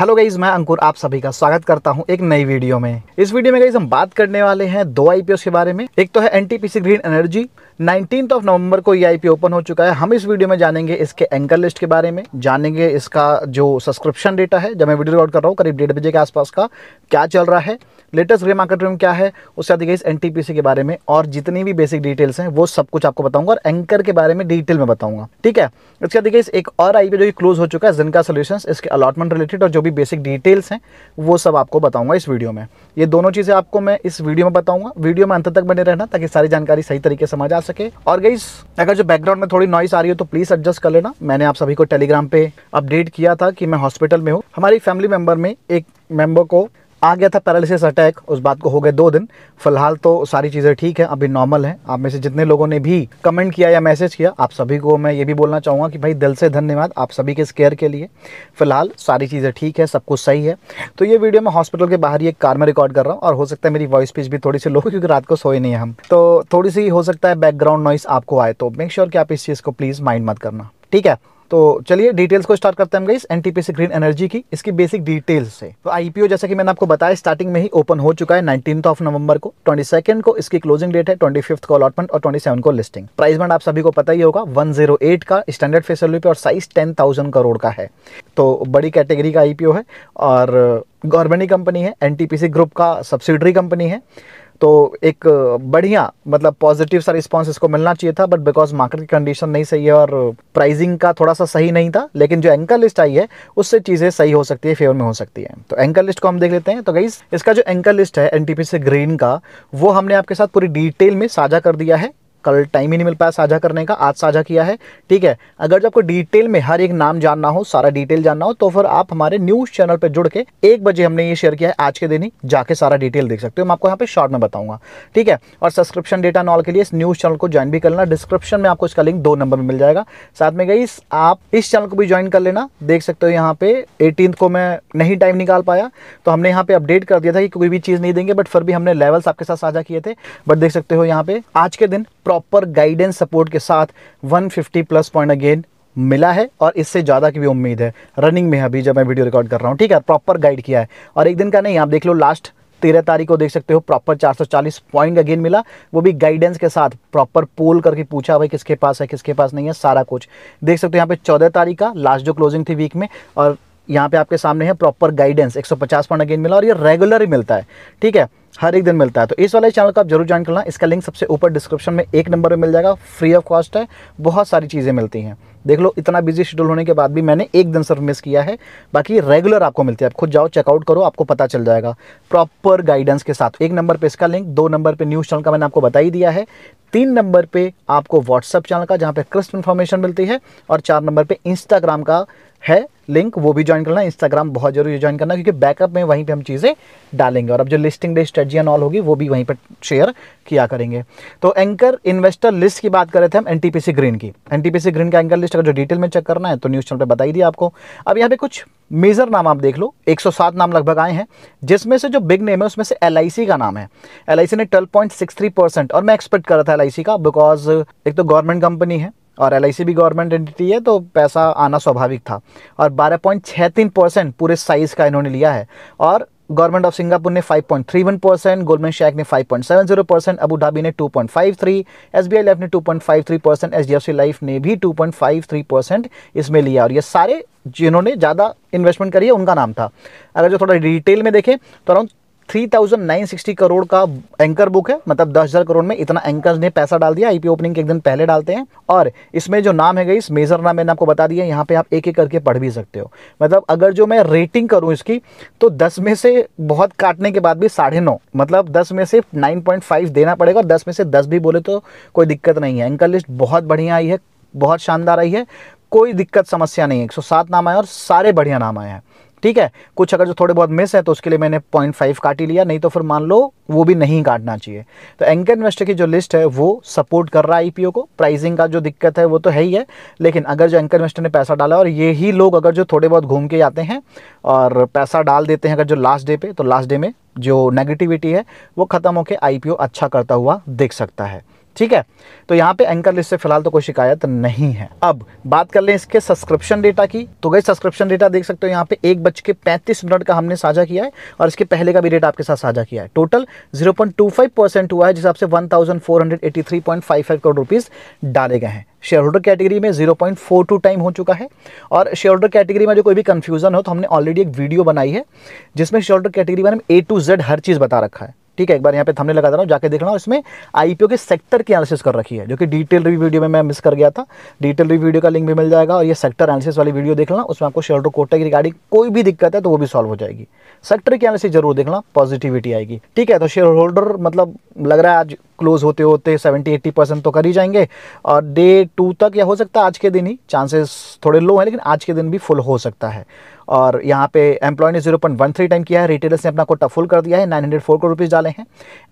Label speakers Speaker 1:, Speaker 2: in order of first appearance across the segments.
Speaker 1: hello guys मैं अंकुर आप सभी का स्वागत करता हूं एक नई वीडियो में इस वीडियो में गाइज हम बात करने वाले हैं दो आईपीओ के बारे में एक तो है NTPC green energy nineteen of November को ई ओपन हो चुका है हम इस वीडियो में जानेंगे इसके एंकर लिस्ट के बारे में जानेंगे इसका जो सब्सक्रिप्शन डेटा है जब मैं वीडियो रिकॉर्ड कर रहा हूँ करीब डेढ़ बजे के आसपास का क्या चल रहा है लेटेस्ट ग्रे मार्केट रूम क्या है उससे अधिक इस एन के बारे में और जितनी भी बेसिक डिटेल्स हैं वो सब कुछ आपको बताऊंगा और एंकर के बारे में डिटेल में बताऊंगा ठीक है इसके अधिक एक और आई जो क्लोज हो चुका है जिनका सोल्यूशन इसके अलॉटमेंट रिलेटेड और जो भी बेसिक डिटेल्स हैं वो सब आपको बताऊंगा इस वीडियो में ये दोनों चीज़ें आपको मैं इस वीडियो में बताऊंगा वीडियो में अंत तक बने रहना ताकि सारी जानकारी सही तरीके से समझ आ सके और गई अगर जो बैकग्राउंड में थोड़ी नॉइस आ रही हो तो प्लीज़ एडजस्ट कर लेना मैंने आप सभी को टेलीग्राम पे अपडेट किया था कि मैं हॉस्पिटल में हूँ हमारी फैमिली मेंबर में एक मेंबर को आ गया था पैरालिसिस अटैक उस बात को हो गए दो दिन फिलहाल तो सारी चीज़ें ठीक है अभी नॉर्मल है आप में से जितने लोगों ने भी कमेंट किया या मैसेज किया आप सभी को मैं ये भी बोलना चाहूँगा कि भाई दिल से धन्यवाद आप सभी के इस केयर के लिए फिलहाल सारी चीज़ें ठीक है सब कुछ सही है तो ये वीडियो मैं हॉस्पिटल के बाहर ही एक कार में रिकॉर्ड कर रहा हूँ और हो सकता है मेरी वॉइस पिच भी थोड़ी सी लो क्योंकि रात को सोए नहीं है हम तो थोड़ी सी हो सकता है बैकग्राउंड नॉइस आपको आए तो मेक श्योर कि आप इस चीज़ को प्लीज़ माइंड मत करना ठीक है तो चलिए डिटेल्स को स्टार्ट करते हैं हम गाइस एनटीपीसी ग्रीन एनर्जी की इसकी बेसिक डिटेल्स है तो आईपीओ जैसे कि मैंने आपको बताया स्टार्टिंग में ही ओपन हो चुका है नाइनटीन ऑफ नवंबर को ट्वेंटी को इसकी क्लोजिंग डेट है ट्वेंटी को अलॉटमेंट और ट्वेंटी को लिस्टिंग प्राइस बैंड आप सभी को पता ही होगा वन का स्टैंडर्ड फेसिलिटी और साइज टेन करोड़ का है तो बड़ी कैटेगरी का आईपीओ है और गवर्नमेंट कंपनी है एनटीपीसी ग्रुप का सब्सिडरी कंपनी है तो एक बढ़िया मतलब पॉजिटिव सा रिस्पॉन्स इसको मिलना चाहिए था बट बिकॉज मार्केट की कंडीशन नहीं सही है और प्राइजिंग का थोड़ा सा सही नहीं था लेकिन जो एंकर लिस्ट आई है उससे चीज़ें सही हो सकती है फेवर में हो सकती है तो एंकर लिस्ट को हम देख लेते हैं तो गई इसका जो एंकर लिस्ट है एन से ग्रीन का वो हमने आपके साथ पूरी डिटेल में साझा कर दिया है कल टाइम ही नहीं मिल पाया साझा करने का आज साझा किया है ठीक है अगर जब आपको डिटेल में हर एक नाम जानना हो सारा डिटेल जानना हो तो फिर आप हमारे न्यूज़ चैनल पर जुड़ के एक बजे हमने ये शेयर किया है आज के दिन ही जाके सारा डिटेल देख सकते हो मैं आपको यहाँ पे शॉर्ट में बताऊंगा ठीक है और सब्सक्रिप्शन डेटा नॉल के लिए इस न्यूज़ चैनल को ज्वाइन भी कर लेना डिस्क्रिप्शन में आपको इसका लिंक दो नंबर में मिल जाएगा साथ में गई आप इस चैनल को भी ज्वाइन कर लेना देख सकते हो यहाँ पे एटीन को मैं नहीं टाइम निकाल पाया तो हमने यहाँ पे अपडेट कर दिया था कि कोई भी चीज़ नहीं देंगे बट फिर भी हमने लेवल्स आपके साथ साझा किए थे बट देख सकते हो यहाँ पे आज के दिन प्रॉपर गाइडेंस सपोर्ट के साथ 150 प्लस पॉइंट अगेन मिला है और इससे ज़्यादा की भी उम्मीद है रनिंग में अभी जब मैं वीडियो रिकॉर्ड कर रहा हूँ ठीक है प्रॉपर गाइड किया है और एक दिन का नहीं आप देख लो लास्ट तेरह तारीख को देख सकते हो प्रॉपर 440 पॉइंट अगेन मिला वो भी गाइडेंस के साथ प्रॉपर पोल करके पूछा भाई किसके पास है किसके पास नहीं है सारा कुछ देख सकते हो यहाँ पे चौदह तारीख का लास्ट जो क्लोजिंग थी वीक में और यहाँ पे आपके सामने है प्रॉपर गाइडेंस 150 पॉइंट अगेन मिला और ये रेगुलर ही मिलता है ठीक है हर एक दिन मिलता है तो इस वाले चैनल को आप जरूर ज्वाइन करना इसका लिंक सबसे ऊपर डिस्क्रिप्शन में एक नंबर में मिल जाएगा फ्री ऑफ कॉस्ट है बहुत सारी चीज़ें मिलती हैं देख लो इतना बिजी शेड्यूल होने के बाद भी मैंने एक दिन सिर्फ मिस किया है बाकी रेगुलर आपको मिलती है आप खुद जाओ चेकआउट करो आपको पता चल जाएगा प्रॉपर गाइडेंस के साथ एक नंबर पर इसका लिंक दो नंबर पे न्यूज़ चैनल का मैंने आपको बता ही दिया है तीन नंबर पे आपको व्हाट्सअप चैनल का जहाँ पे क्रिस्ट इन्फॉर्मेशन मिलती है और चार नंबर पे इंस्टाग्राम का है लिंक वो भी ज्वाइन करना इंस्टाग्राम बहुत जरूरी ज्वाइन करना क्योंकि बैकअप में वहीं पे हम चीज़ें डालेंगे और अब जो listing day strategy and all होगी वो भी वहीं पर शेयर किया करेंगे तो एंकर इन्वेस्टर लिस्ट की बात कर रहे थे हम एन ग्रीन की एनटीपीसी ग्रीन का एंकर लिस्ट अगर जो डिटेल में चेक करना है तो न्यूज़ चैनल पर बताई दी दिया आपको अब यहाँ पे कुछ मेजर नाम आप देख लो 107 नाम लगभग आए हैं जिसमें से जो बिग नेम है उसमें से एल का नाम है एल ने 12.63 परसेंट और मैं एक्सपेक्ट कर रहा था एल का बिकॉज एक तो गवर्नमेंट कंपनी है और एल भी गवर्नमेंट एंटिटी है तो पैसा आना स्वाभाविक था और बारह पॉइंट छः तीन परसेंट पूरे साइज़ का इन्होंने लिया है और गवर्नमेंट ऑफ सिंगापुर ने 5.31 परसेंट गोल्डमैन शेख ने 5.70 परसेंट अबू धाबी ने 2.53 एसबीआई लाइफ ने 2.53 परसेंट एचडीएफसी लाइफ ने भी 2.53 परसेंट इसमें लिया और ये सारे जिन्होंने ज़्यादा इन्वेस्टमेंट करी है उनका नाम था अगर जो थोड़ा डिटेल में देखें तो अराउंड 3,960 करोड़ का एंकर बुक है मतलब 10,000 करोड़ में इतना एंकर ने पैसा डाल दिया आईपीओ ओपनिंग के एक दिन पहले डालते हैं और इसमें जो नाम है गई मेजर नाम मैंने आपको बता दिया यहाँ पे आप एक एक करके पढ़ भी सकते हो मतलब अगर जो मैं रेटिंग करूँ इसकी तो दस में से बहुत काटने के बाद भी साढ़े नौ मतलब दस में से नाइन पॉइंट फाइव देना पड़ेगा दस में से दस भी बोले तो कोई दिक्कत नहीं है एंकर लिस्ट बहुत बढ़िया आई है बहुत शानदार आई है कोई दिक्कत समस्या नहीं है एक सौ सात नाम आए और सारे बढ़िया नाम आए हैं ठीक है कुछ अगर जो थोड़े बहुत मिस है तो उसके लिए मैंने पॉइंट फाइव काट ही लिया नहीं तो फिर मान लो वो भी नहीं काटना चाहिए तो एंकर इन्वेस्टर की जो लिस्ट है वो सपोर्ट कर रहा है आईपीओ को प्राइसिंग का जो दिक्कत है वो तो है ही है लेकिन अगर जो एंकर इन्वेस्टर ने पैसा डाला और ये लोग अगर जो थोड़े बहुत घूम के जाते हैं और पैसा डाल देते हैं अगर जो लास्ट डे पे तो लास्ट डे में जो नेगेटिविटी है वो ख़त्म होकर आई अच्छा करता हुआ दिख सकता है ठीक है तो यहाँ पे एंकर लिस्ट से फिलहाल तो कोई शिकायत नहीं है अब बात कर लें इसके सब्सक्रिप्शन डेटा की तो गई सब्सक्रिप्शन डेटा देख सकते हो यहाँ पे एक बज के पैंतीस मिनट का हमने साझा किया है और इसके पहले का भी डेटा आपके साथ साझा किया है टोटल 0.25 परसेंट हुआ है जिस हिसाब से 1483.55 करोड़ रुपीज़ डाले गए हैं शेयर होल्डर कैटेगरी में 0.42 टाइम हो चुका है और शेयर होल्डर कैटेगरी में जो कोई भी कंफ्यूजन हो तो हमने ऑलरेडी एक वीडियो बनाई है जिसमें शेयर होल्डर कैटेगरी में ए टू जेड हर चीज़ बता रखा है ठीक है एक बार यहाँ पे थमने लगा दे रहा हूँ जाके देखना और इसमें आईपीओ के सेक्टर की एनालिसिस कर रखी है जो कि डिटेल रिव्यू वीडियो में मैं मिस कर गया था डिटेल रिव्यू वीडियो का लिंक भी मिल जाएगा और ये सेक्टर एनालिसिस वाली वीडियो देखना उसमें आपको शेयर टू कोटा की रिगार्डिंग कोई भी दिक्कत है तो वो भी सॉल्व हो जाएगी सेक्टर की एनालिसिस जरूर देखना पॉजिटिविटी आएगी ठीक है तो शेयर होल्डर मतलब लग रहा है आज क्लोज़ होते होते 70-80 परसेंट तो कर ही जाएंगे और डे टू तक या हो सकता है आज के दिन ही चांसेस थोड़े लो हैं लेकिन आज के दिन भी फुल हो सकता है और यहाँ पे एम्प्लॉय ने zero point one three time किया है रिटेलर्स ने अपना कोटा फुल कर दिया है nine hundred four crore rupees डाले हैं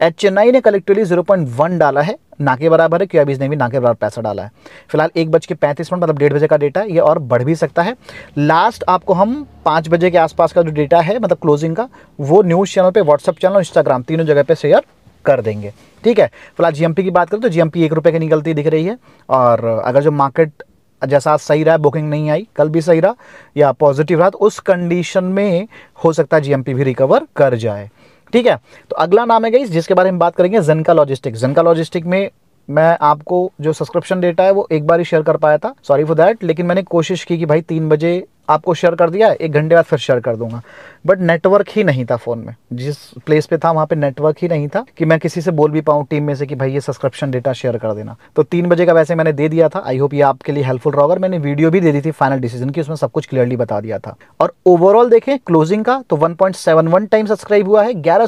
Speaker 1: एच चेन्नई ने कलेक्टिवली जीरो पॉइंट वन डाला है ना के बराबर है क्यूआईबीज ने भी ना के बराबर पैसा डाला है फिलहाल एक बज के पैंतीस मिनट मतलब डेढ़ बजे का डेटा ये और बढ़ भी सकता है लास्ट आपको हम पाँच बजे के आसपास का जो डेटा है मतलब क्लोजिंग का वो न्यूज़ चैनल पर व्हाट्सअप चैनल और इंस्टाग्राम तीनों जगह पर शेयर कर देंगे ठीक है फिलहाल जीएमपी की बात करें तो जीएमपी एक रुपये की निकलती दिख रही है और अगर जो मार्केट जैसा आज सही रहा बुकिंग नहीं आई कल भी सही रहा या पॉजिटिव रहा तो उस कंडीशन में हो सकता है जीएमपी भी रिकवर कर जाए ठीक है तो अगला नाम है गई जिसके बारे में बात करेंगे जनका लॉजिस्टिक जनका लॉजिस्टिक में मैं आपको जो सब्सक्रिप्शन डेटा है वो एक बार ही शेयर कर पाया था सॉरी फॉर दैट लेकिन मैंने कोशिश की कि भाई तीन बजे आपको शेयर कर दिया एक घंटे बाद फिर शेयर कर दूंगा बट नेटवर्क ही नहीं था फ़ोन में जिस प्लेस पे था वहां पे नेटवर्क ही नहीं था कि मैं किसी से बोल भी पाऊँ टीम में से कि भाई ये सब्सक्रिप्शन डेटा शेयर कर देना तो तीन बजे का वैसे मैंने दे दिया था आई होप ये आपके लिए हेल्पफुल रहा और मैंने वीडियो भी दे दी थी फाइनल डिसीजन की उसमें सब कुछ क्लियरली बता दिया था और ओवरऑल देखें क्लोजिंग का तो वन टाइम सब्सक्राइब हुआ है ग्यारह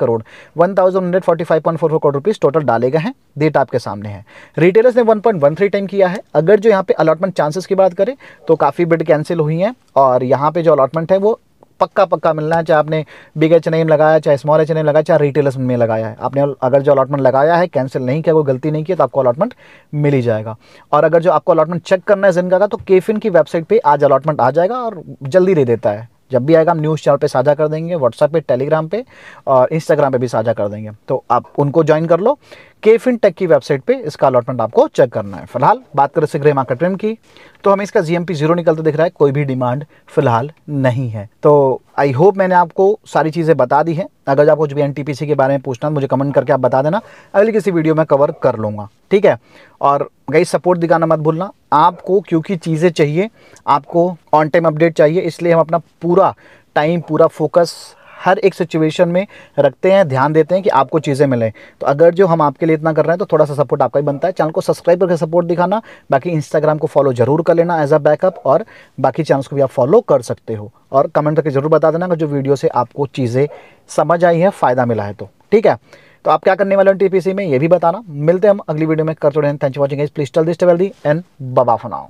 Speaker 1: crore one crore rupees total डाले गए हैं डेट आपके सामने है रिटेलर्स ने वन टाइम किया है अगर जो यहाँ पे अलॉटमेंट चांसेस की बात करें तो काफ़ी बिड के कैंसिल हुई हैं और यहाँ पे जो अलॉटमेंट है वो पक्का पक्का मिलना है चाहे आपने बिग एच नेम लगाया चाहे स्मॉल एच नेम लगाया चाहे रिटेलर्स में लगाया है आपने अगर जो अलॉटमेंट लगाया है कैंसिल नहीं किया कोई गलती नहीं की तो आपको अलॉटमेंट मिल ही जाएगा और अगर जो आपको अलॉटमेंट चेक करना है जिनका का तो केफिन की वेबसाइट पर आज अलॉटमेंट आ जाएगा और जल्दी दे देता है जब भी आएगा हम न्यूज़ चैनल पे साझा कर देंगे व्हाट्सएप पे टेलीग्राम पे और इंस्टाग्राम पे भी साझा कर देंगे तो आप उनको ज्वाइन कर लो केफिन टेक की वेबसाइट पे इसका अलॉटमेंट आपको चेक करना है फिलहाल बात करें सिग्रे मार्केट ट्रेन की तो हमें इसका जीएमपी जीरो निकलता दिख रहा है कोई भी डिमांड फिलहाल नहीं है तो आई होप मैंने आपको सारी चीज़ें बता दी हैं अगर आपको जो भी एन के बारे में पूछना है मुझे कमेंट करके आप बता देना अगली किसी वीडियो में कवर कर लूँगा ठीक है और गई सपोर्ट दिखाना मत भूलना आपको क्योंकि चीज़ें चाहिए आपको ऑन टाइम अपडेट चाहिए इसलिए हम अपना पूरा टाइम पूरा फोकस हर एक सिचुएशन में रखते हैं ध्यान देते हैं कि आपको चीज़ें मिलें तो अगर जो हम आपके लिए इतना कर रहे हैं तो थोड़ा सा सपोर्ट आपका ही बनता है चैनल को सब्सक्राइब करके सपोर्ट दिखाना बाकी इंस्टाग्राम को फॉलो जरूर कर लेना एज अ बैकअप और बाकी चैनल्स को भी आप फॉलो कर सकते हो और कमेंट करके ज़रूर बता देना अगर जो वीडियो से आपको चीज़ें समझ आई है फ़ायदा मिला है तो ठीक है तो आप क्या करने वाले हो टीपीसी में ये भी बताना मिलते हैं हम अगली वीडियो में करते रहें थैंक यू वॉचिंग प्लीज टल दिस टेबल दी एंड बबा फनाओ